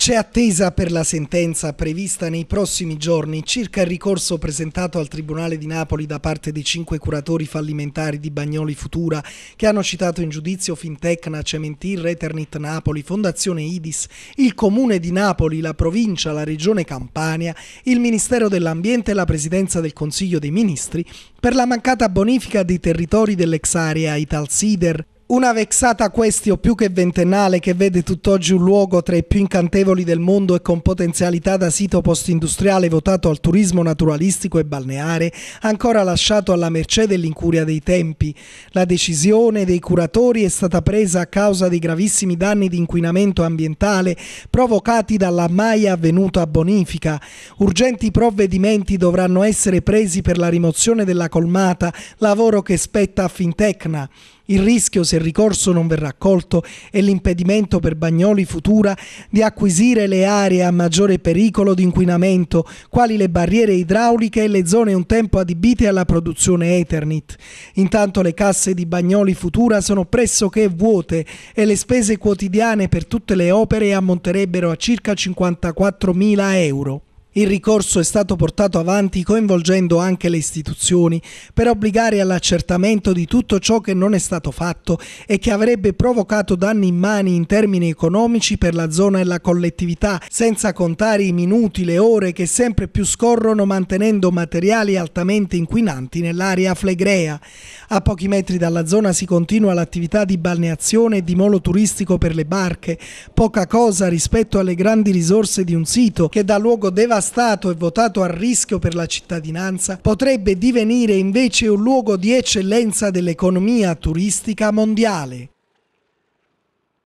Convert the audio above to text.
C'è attesa per la sentenza prevista nei prossimi giorni circa il ricorso presentato al Tribunale di Napoli da parte dei cinque curatori fallimentari di Bagnoli Futura che hanno citato in giudizio Fintecna, Cementir, Eternit Napoli, Fondazione Idis, il Comune di Napoli, la Provincia, la Regione Campania, il Ministero dell'Ambiente e la Presidenza del Consiglio dei Ministri per la mancata bonifica dei territori dell'ex area Italsider una vexata questio più che ventennale che vede tutt'oggi un luogo tra i più incantevoli del mondo e con potenzialità da sito post-industriale votato al turismo naturalistico e balneare, ancora lasciato alla mercé dell'incuria dei tempi. La decisione dei curatori è stata presa a causa dei gravissimi danni di inquinamento ambientale provocati dalla mai avvenuta bonifica. Urgenti provvedimenti dovranno essere presi per la rimozione della colmata, lavoro che spetta a Fintecna. Il rischio, se il ricorso non verrà accolto, è l'impedimento per Bagnoli Futura di acquisire le aree a maggiore pericolo di inquinamento, quali le barriere idrauliche e le zone un tempo adibite alla produzione Eternit. Intanto le casse di Bagnoli Futura sono pressoché vuote e le spese quotidiane per tutte le opere ammonterebbero a circa 54.000 euro. Il ricorso è stato portato avanti coinvolgendo anche le istituzioni per obbligare all'accertamento di tutto ciò che non è stato fatto e che avrebbe provocato danni immani in termini economici per la zona e la collettività, senza contare i minuti, le ore che sempre più scorrono mantenendo materiali altamente inquinanti nell'area flegrea. A pochi metri dalla zona si continua l'attività di balneazione e di molo turistico per le barche, poca cosa rispetto alle grandi risorse di un sito che da luogo devastato devastato e votato a rischio per la cittadinanza potrebbe divenire invece un luogo di eccellenza dell'economia turistica mondiale.